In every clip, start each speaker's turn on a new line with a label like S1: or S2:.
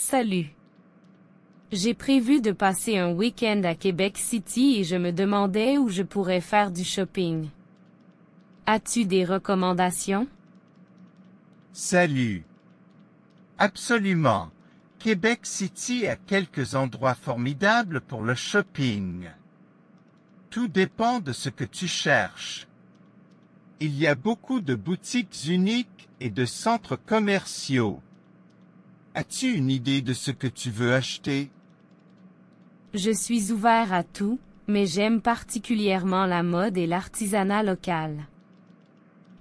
S1: Salut. J'ai prévu de passer un week-end à Québec City et je me demandais où je pourrais faire du shopping. As-tu des recommandations?
S2: Salut. Absolument. Québec City a quelques endroits formidables pour le shopping. Tout dépend de ce que tu cherches. Il y a beaucoup de boutiques uniques et de centres commerciaux. As-tu une idée de ce que tu veux acheter
S1: Je suis ouvert à tout, mais j'aime particulièrement la mode et l'artisanat local.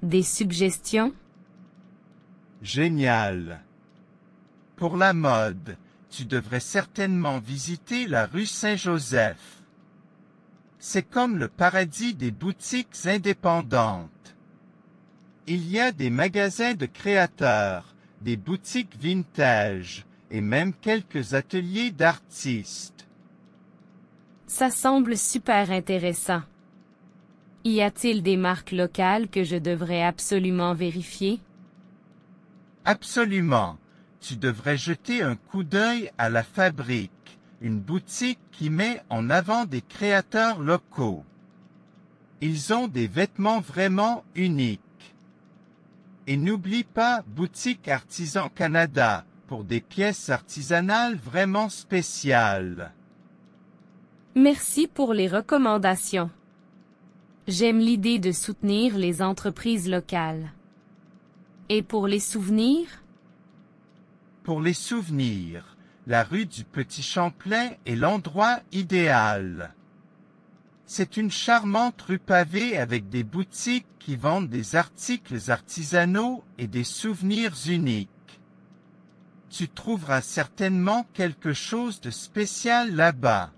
S1: Des suggestions
S2: Génial. Pour la mode, tu devrais certainement visiter la rue Saint-Joseph. C'est comme le paradis des boutiques indépendantes. Il y a des magasins de créateurs, des boutiques vintage, et même quelques ateliers d'artistes.
S1: Ça semble super intéressant. Y a-t-il des marques locales que je devrais absolument vérifier?
S2: Absolument. Tu devrais jeter un coup d'œil à la fabrique, une boutique qui met en avant des créateurs locaux. Ils ont des vêtements vraiment uniques. Et n'oublie pas Boutique Artisan Canada pour des pièces artisanales vraiment spéciales. Merci pour
S1: les recommandations. J'aime l'idée de soutenir les entreprises locales. Et pour les souvenirs
S2: Pour les souvenirs, la rue du Petit Champlain est l'endroit idéal. C'est une charmante rue pavée avec des boutiques qui vendent des articles artisanaux et des souvenirs uniques. Tu trouveras certainement quelque chose de spécial là-bas.